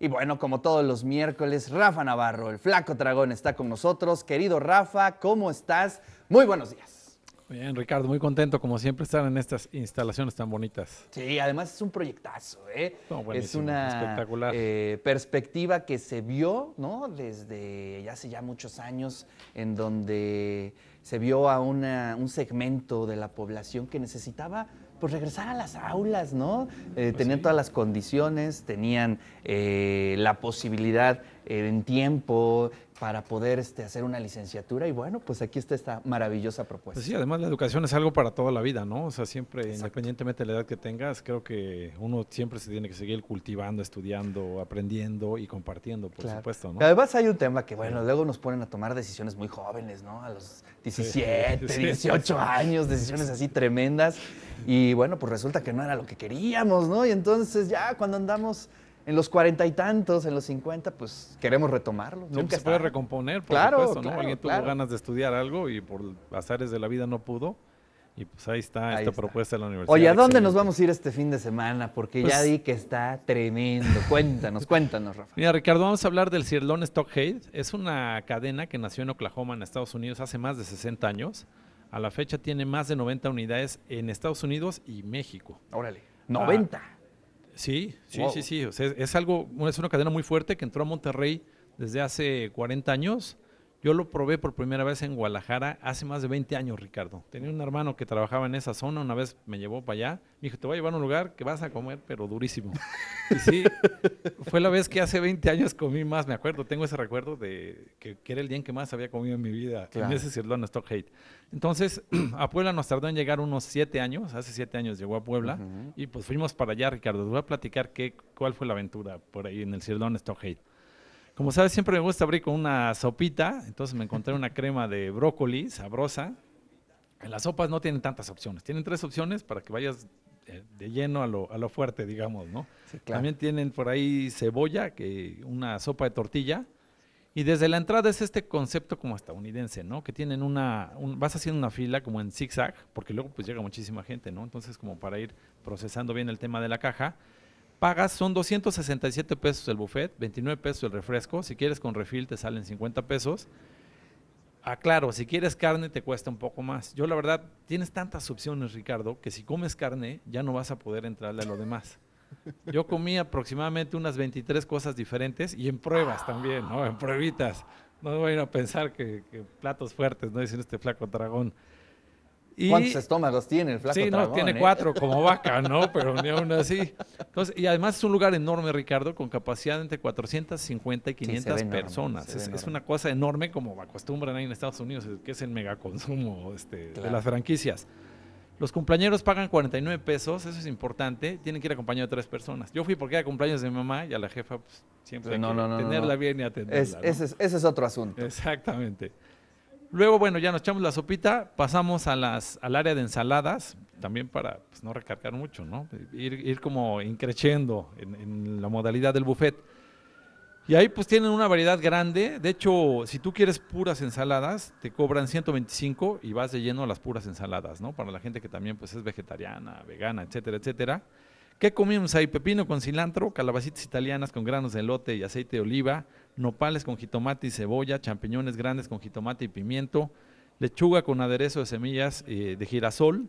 Y bueno, como todos los miércoles, Rafa Navarro, el flaco dragón, está con nosotros. Querido Rafa, ¿cómo estás? Muy buenos días. Muy Bien, Ricardo, muy contento como siempre estar en estas instalaciones tan bonitas. Sí, además es un proyectazo, ¿eh? es una eh, perspectiva que se vio, ¿no? Desde ya hace ya muchos años, en donde se vio a una, un segmento de la población que necesitaba pues regresar a las aulas, ¿no? Eh, pues tenían todas las condiciones, tenían eh, la posibilidad eh, en tiempo para poder este, hacer una licenciatura. Y bueno, pues aquí está esta maravillosa propuesta. Pues sí, además la educación es algo para toda la vida, ¿no? O sea, siempre, independientemente de la edad que tengas, creo que uno siempre se tiene que seguir cultivando, estudiando, aprendiendo y compartiendo, por supuesto, ¿no? Además hay un tema que, bueno, luego nos ponen a tomar decisiones muy jóvenes, ¿no? A los 17, 18 años, decisiones así tremendas. Y bueno, pues resulta que no era lo que queríamos, ¿no? Y entonces ya cuando andamos en los cuarenta y tantos, en los cincuenta, pues queremos retomarlo. Nunca pues, se puede recomponer, por claro, supuesto, ¿no? Alguien tuvo ganas de estudiar algo y por azares de la vida no pudo. Y pues ahí está esta propuesta de la universidad. Oye, ¿a dónde nos vamos a ir este fin de semana? Porque ya pues di que está tremendo. Cuéntanos, cuéntanos, Rafa. Mira, Ricardo, vamos a hablar del Cirlón Stockade. Es una cadena que nació en Oklahoma, en Estados Unidos, hace más de 60 años. A la fecha tiene más de 90 unidades en Estados Unidos y México. Órale, 90. Sí, sí, sí, es algo, es una cadena muy fuerte que entró a Monterrey desde hace 40 años yo lo probé por primera vez en Guadalajara hace más de 20 años, Ricardo. Tenía un hermano que trabajaba en esa zona, una vez me llevó para allá. Me dijo, te voy a llevar a un lugar que vas a comer, pero durísimo. Y sí, fue la vez que hace 20 años comí más, me acuerdo, tengo ese recuerdo de que, era el día en que más había comido en mi vida, en ese Cirlón Stock Entonces, a Puebla nos tardó en llegar unos 7 años, hace 7 años llegó a Puebla, y pues fuimos para allá, Ricardo. Te voy a platicar qué, cuál fue la aventura por ahí en el Cirlón Stock como sabes, siempre me gusta abrir con una sopita, entonces me encontré una crema de brócoli sabrosa. En las sopas no tienen tantas opciones, tienen tres opciones para que vayas eh, de lleno a lo, a lo fuerte, digamos, ¿no? También tienen por ahí cebolla, que una sopa de tortilla. Y desde la entrada es este concepto como estadounidense, ¿no? Que tienen una, vas haciendo una fila como en zigzag, porque luego pues llega muchísima gente, ¿no? Entonces como para ir procesando bien el tema de la caja pagas, son 267 pesos el buffet, 29 pesos el refresco, si quieres con refil te salen 50 pesos. claro. si quieres carne te cuesta un poco más. Yo la verdad, tienes tantas opciones, Ricardo, que si comes carne ya no vas a poder entrarle a lo demás. Yo comí aproximadamente unas 23 cosas diferentes y en pruebas también, ¿no? En pruebitas. No voy a ir a pensar que, que platos fuertes, ¿no? Dicen este flaco dragón. ¿Cuántos estómagos tiene el flaco? Sí, no, tiene eh? cuatro, como vaca, ¿no? Pero ni aún así. y además es un lugar enorme, Ricardo, con capacidad entre 450 y 500 personas. es, una cosa enorme, como acostumbran ahí en Estados Unidos, que es el megaconsumo este, de las franquicias. Los cumpleañeros pagan 49 pesos, eso es importante. Tienen que ir acompañados de tres personas. Yo fui porque era cumpleaños de mi mamá y a la jefa pues, siempre hay que tenerla bien y atenderla. ese, es, otro asunto. Exactamente. Luego, bueno, ya nos echamos la sopita, pasamos al área de ensaladas, también para pues, no recargar mucho, ¿no? Ir, como increciendo en, la modalidad del buffet. Y ahí pues tienen una variedad grande. De hecho, si tú quieres puras ensaladas, te cobran 125 y vas de lleno a las puras ensaladas, Para la gente que también pues es vegetariana, vegana, etcétera, etcétera. ¿Qué comimos ahí? Pepino con cilantro, calabacitas italianas con granos de elote y aceite de oliva, nopales con jitomate y cebolla, champiñones grandes con jitomate y pimiento, lechuga con aderezo de semillas eh, de girasol.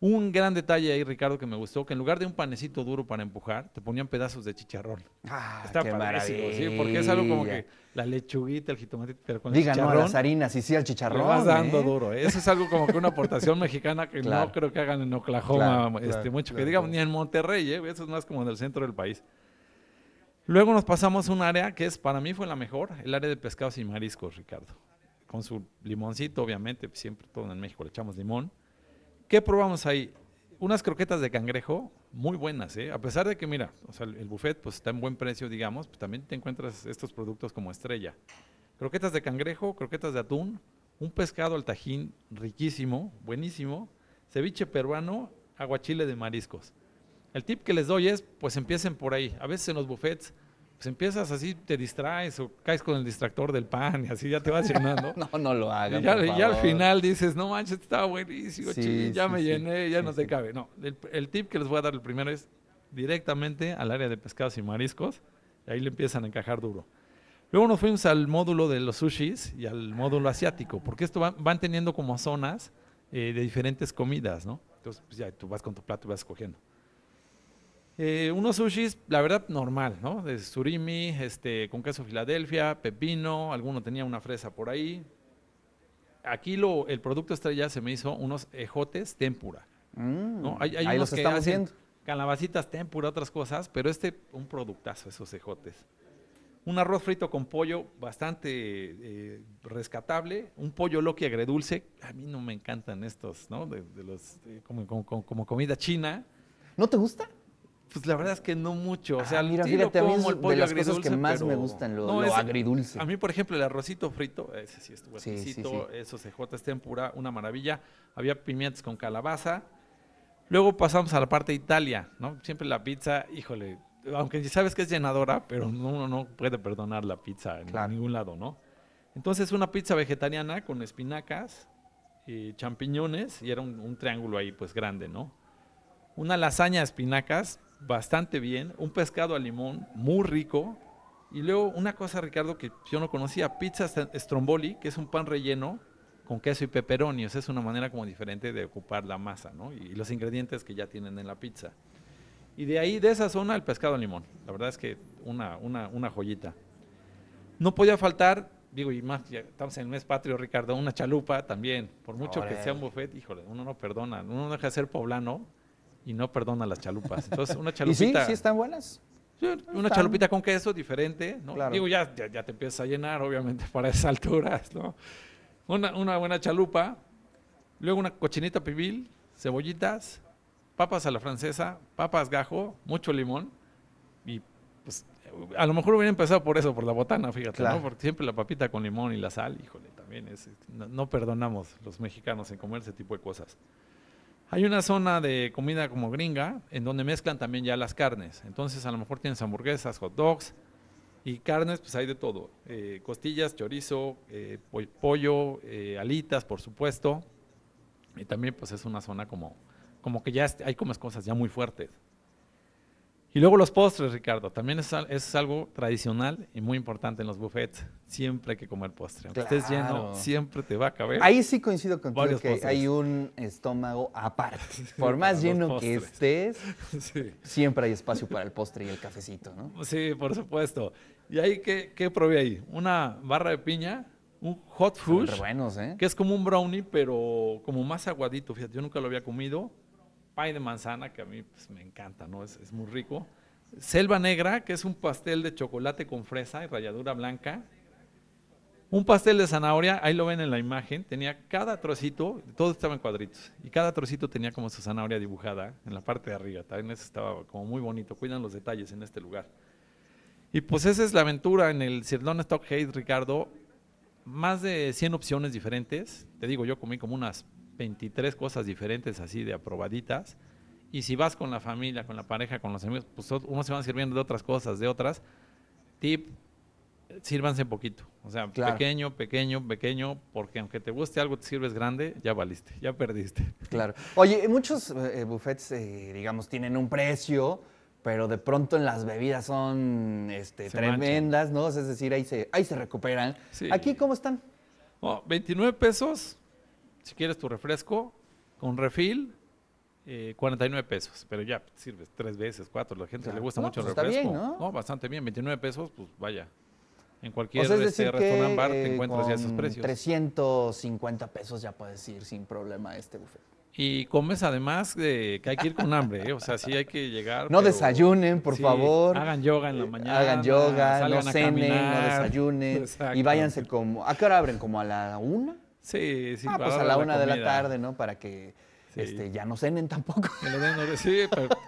Un gran detalle ahí, Ricardo, que me gustó, que en lugar de un panecito duro para empujar, te ponían pedazos de chicharrón. Ah, Está qué ¿sí? Porque es algo como que la lechuguita, el jitomate, pero con Digan, No las harinas y sí al chicharrón. vas dando ¿eh? duro. Eso es algo como que una aportación mexicana que no creo que hagan en Oklahoma, este, mucho que digamos, ni en Monterrey, ¿eh? eso es más como en el centro del país. Luego nos pasamos a un área que es, para mí fue la mejor, el área de pescados y mariscos, Ricardo. Con su limoncito, obviamente, siempre todo en México le echamos limón. ¿Qué probamos ahí? Unas croquetas de cangrejo, muy buenas, ¿eh? A pesar de que, mira, o sea, el buffet pues está en buen precio, digamos, pues, también te encuentras estos productos como estrella. Croquetas de cangrejo, croquetas de atún, un pescado al tajín riquísimo, buenísimo, ceviche peruano, aguachile de mariscos. El tip que les doy es, pues empiecen por ahí. A veces en los buffets, pues empiezas así, te distraes o caes con el distractor del pan y así ya te vas llenando. no, no lo hagas. Y al final dices, no manches, estaba buenísimo, ya me llené, ya no se cabe. No, el, tip que les voy a dar el primero es directamente al área de pescados y mariscos y ahí le empiezan a encajar duro. Luego nos fuimos al módulo de los sushis y al módulo asiático, porque esto van, teniendo como zonas eh, de diferentes comidas, ¿no? Entonces, pues, ya tú vas con tu plato y vas escogiendo. Eh, unos sushis, la verdad, normal, ¿no? De surimi, este, con queso Filadelfia, pepino, alguno tenía una fresa por ahí. Aquí lo, el producto estrella se me hizo unos ejotes tempura. ¿no? Mm, hay, los que estamos hacen Calabacitas tempura, otras cosas, pero este, un productazo, esos ejotes. Un arroz frito con pollo bastante eh, rescatable. Un pollo loqui agredulce. A mí no me encantan estos, ¿no? De, los, como comida china. ¿No te gusta? Pues la verdad es que no mucho. O sea, ah, mira, de las cosas que más me gustan, lo, agridulce. A mí, por ejemplo, el arrocito frito, ese sí es sí, esos eso CJ una maravilla. Había pimientos con calabaza. Luego pasamos a la parte de Italia, ¿no? Siempre la pizza, híjole, aunque sabes que es llenadora, pero uno no puede perdonar la pizza en ningún lado, ¿no? Entonces, una pizza vegetariana con espinacas, y champiñones, y era un, un triángulo ahí, pues grande, ¿no? Una lasaña de espinacas, bastante bien, un pescado a limón muy rico. Y luego una cosa, Ricardo, que yo no conocía, pizza stromboli, que es un pan relleno con queso y peperonios. es una manera como diferente de ocupar la masa, ¿no? Y, los ingredientes que ya tienen en la pizza. Y de ahí, de esa zona, el pescado a limón. La verdad es que una, joyita. No podía faltar, digo, y más, ya estamos en el mes patrio, Ricardo, una chalupa también. Por mucho que sea un buffet, híjole, uno no perdona, uno no deja de ser poblano y no perdona las chalupas. Entonces, una chalupita. ¿Y sí? están buenas? una chalupita con queso diferente, ¿no? Digo, ya, ya, te empiezas a llenar, obviamente, para esas alturas, ¿no? Una, buena chalupa, luego una cochinita pibil, cebollitas, papas a la francesa, papas gajo, mucho limón y pues a lo mejor hubiera empezado por eso, por la botana, fíjate, ¿no? Porque siempre la papita con limón y la sal, híjole, también es, no, perdonamos los mexicanos en comer ese tipo de cosas. Hay una zona de comida como gringa en donde mezclan también ya las carnes. Entonces a lo mejor tienes hamburguesas, hot dogs y carnes, pues hay de todo. Eh, costillas, chorizo, eh, pollo, eh, alitas, por supuesto. Y también pues es una zona como, como que ya hay como cosas ya muy fuertes. Y luego los postres, Ricardo. También es, es, algo tradicional y muy importante en los buffets. Siempre hay que comer postre. Aunque estés lleno, siempre te va a caber. Ahí sí coincido contigo que hay un estómago aparte. Por más lleno que estés, siempre hay espacio para el postre y el cafecito, ¿no? Sí, por supuesto. ¿Y ahí qué, qué probé ahí? Una barra de piña, un hot fudge. ¿eh? Que es como un brownie, pero como más aguadito. Fíjate, yo nunca lo había comido pay de manzana, que a mí pues, me encanta, ¿no? Es, muy rico. Selva negra, que es un pastel de chocolate con fresa y ralladura blanca. Un pastel de zanahoria, ahí lo ven en la imagen, tenía cada trocito, todo estaba en cuadritos, y cada trocito tenía como su zanahoria dibujada en la parte de arriba, también eso estaba como muy bonito, cuidan los detalles en este lugar. Y pues esa es la aventura en el Cirlón Stock Hate, Ricardo, más de 100 opciones diferentes, te digo, yo comí como unas 23 cosas diferentes así de aprobaditas. Y si vas con la familia, con la pareja, con los amigos, pues uno se van sirviendo de otras cosas, de otras. Tip, sírvanse poquito. O sea, pequeño, pequeño, pequeño, porque aunque te guste algo, te sirves grande, ya valiste, ya perdiste. Claro. Oye, muchos eh, eh, buffets, eh, digamos, tienen un precio, pero de pronto en las bebidas son este, tremendas, ¿no? Es decir, ahí se, ahí se recuperan. ¿Aquí cómo están? 29 pesos si quieres tu refresco, con refil, 49 eh, pesos. Pero ya sirves tres veces, cuatro. La gente le gusta mucho el pues refresco. Está bien, ¿no? bastante bien. 29 pesos, pues vaya. En cualquier este, restaurante bar te encuentras ya esos precios. 350 pesos ya puedes ir sin problema a este buffet. Y comes además de que hay que ir con hambre, ¿eh? o sea, sí hay que llegar. No desayunen, por favor. Hagan yoga en la eh, mañana. Hagan yoga, no cenen, no desayunen. Y váyanse como. ¿A qué hora abren? ¿Como a la una? Sí, sí. Ah, pues a la, una de la tarde, ¿no? Para que este, ya no cenen tampoco. sí,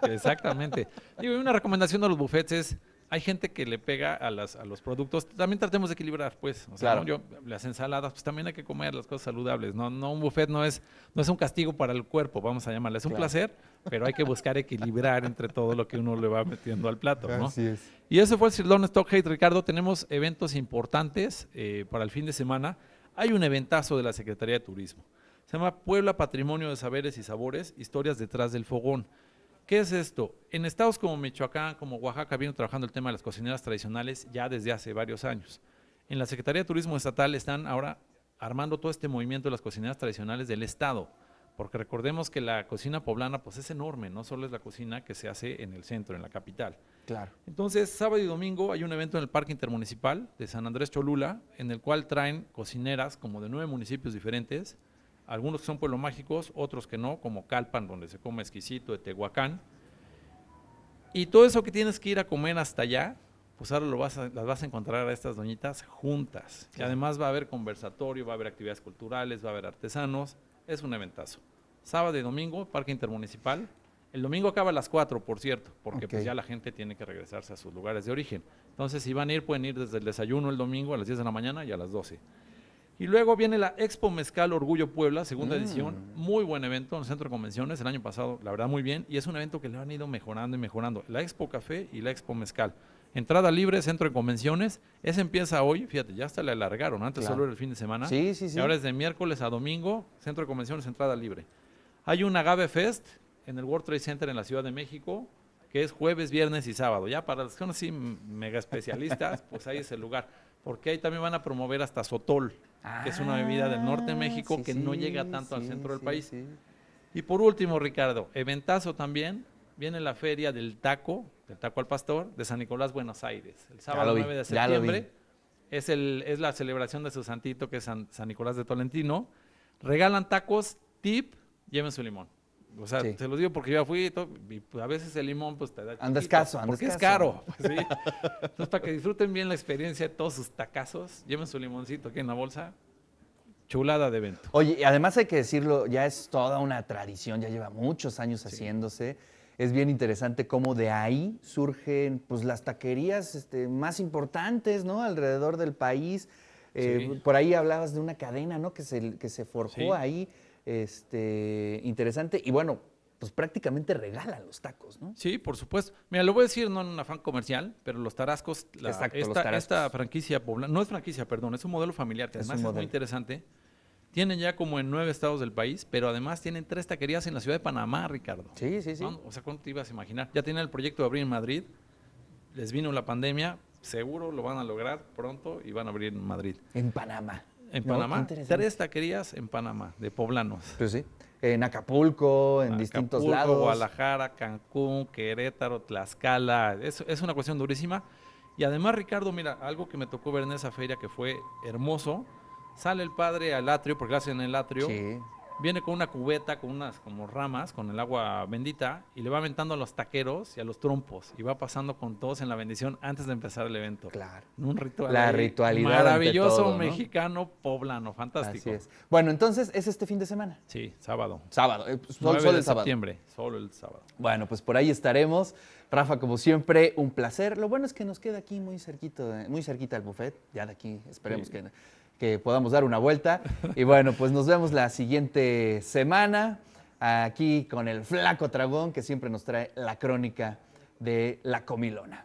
exactamente. Y una recomendación a los buffets es, hay gente que le pega a, los productos, también tratemos de equilibrar, pues. O sea, Yo, las ensaladas, pues también hay que comer las cosas saludables, ¿no? No, un buffet no es, no es un castigo para el cuerpo, vamos a llamarle, es un placer, pero hay que buscar equilibrar entre todo lo que uno le va metiendo al plato, ¿no? Así es. Y eso fue el Sirloin Stock Hate, Ricardo. Tenemos eventos importantes eh, para el fin de semana. Hay un eventazo de la Secretaría de Turismo. Se llama Puebla Patrimonio de Saberes y Sabores, Historias detrás del fogón. ¿Qué es esto? En estados como Michoacán, como Oaxaca, vienen trabajando el tema de las cocineras tradicionales ya desde hace varios años. En la Secretaría de Turismo Estatal están ahora armando todo este movimiento de las cocineras tradicionales del Estado porque recordemos que la cocina poblana pues es enorme, no solo es la cocina que se hace en el centro, en la capital. Claro. Entonces, sábado y domingo hay un evento en el Parque Intermunicipal de San Andrés Cholula, en el cual traen cocineras como de nueve municipios diferentes, algunos que son pueblos mágicos, otros que no, como Calpan, donde se come exquisito, de Tehuacán. Y todo eso que tienes que ir a comer hasta allá, pues ahora lo las vas a encontrar a estas doñitas juntas. Y además va a haber conversatorio, va a haber actividades culturales, va a haber artesanos es un eventazo. Sábado y domingo, Parque Intermunicipal. El domingo acaba a las 4, por cierto, porque pues ya la gente tiene que regresarse a sus lugares de origen. Entonces, si van a ir, pueden ir desde el desayuno el domingo a las 10 de la mañana y a las 12. Y luego viene la Expo Mezcal Orgullo Puebla, segunda edición. Mm. Muy buen evento en el Centro de Convenciones. El año pasado, la verdad, muy bien. Y es un evento que le han ido mejorando y mejorando. La Expo Café y la Expo Mezcal. Entrada libre, centro de convenciones. Ese empieza hoy, fíjate, ya hasta le alargaron. Antes solo era el fin de semana. Sí, sí, sí. Y ahora es de miércoles a domingo, centro de convenciones, entrada libre. Hay un Agave Fest en el World Trade Center en la Ciudad de México, que es jueves, viernes y sábado. Ya para los que son así mega especialistas, pues ahí es el lugar. Porque ahí también van a promover hasta Sotol, que es una ah, bebida del norte de México que no llega tanto al centro del país. Y por último, Ricardo, eventazo también, viene la feria del taco, del Taco al Pastor de San Nicolás, Buenos Aires. El sábado 9 de septiembre es, el, es la celebración de su santito que es San, Nicolás de Tolentino. Regalan tacos, tip, lleven su limón. O sea, se los digo porque yo fui y, todo, pues, a veces el limón pues te da... Anda escaso, Porque es caro. Entonces, para que disfruten bien la experiencia de todos sus tacazos, lleven su limoncito aquí en la bolsa. Chulada de evento. Oye, y además hay que decirlo, ya es toda una tradición, ya lleva muchos años haciéndose es bien interesante cómo de ahí surgen pues, las taquerías este, más importantes ¿no? alrededor del país. Eh, por ahí hablabas de una cadena ¿no? que, se, que se forjó ahí, este, interesante. Y bueno, pues prácticamente regala los tacos, ¿no? Sí, por supuesto. Mira, lo voy a decir no en un afán comercial, pero los tarascos, esta, franquicia no es franquicia, perdón, es un modelo familiar, que es además es muy interesante tienen ya como en nueve estados del país, pero además tienen tres taquerías en la ciudad de Panamá, Ricardo. Sí, sí, sí. O sea, ¿cuánto te ibas a imaginar? Ya tienen el proyecto de abrir en Madrid, les vino la pandemia, seguro lo van a lograr pronto y van a abrir en Madrid. En Panamá. En Panamá. Tres taquerías en Panamá, de poblanos. Pues sí. En Acapulco, en distintos lados. Guadalajara, Cancún, Querétaro, Tlaxcala. es una cuestión durísima. Y además, Ricardo, mira, algo que me tocó ver en esa feria que fue hermoso Sale el padre al atrio, porque lo en el atrio. Sí. Viene con una cubeta, con unas como ramas, con el agua bendita, y le va aventando a los taqueros y a los trompos, y va pasando con todos en la bendición antes de empezar el evento. Claro. Un ritual. La ritualidad. Maravilloso mexicano poblano, fantástico. Así es. Bueno, entonces es este fin de semana. Sí, sábado. Sábado, eh, pues, solo, el sábado. septiembre, solo el sábado. Bueno, pues por ahí estaremos. Rafa, como siempre, un placer. Lo bueno es que nos queda aquí muy cerquita, muy cerquita el buffet, ya de aquí, esperemos que que podamos dar una vuelta. Y bueno, pues nos vemos la siguiente semana aquí con el flaco tragón que siempre nos trae la crónica de la comilona.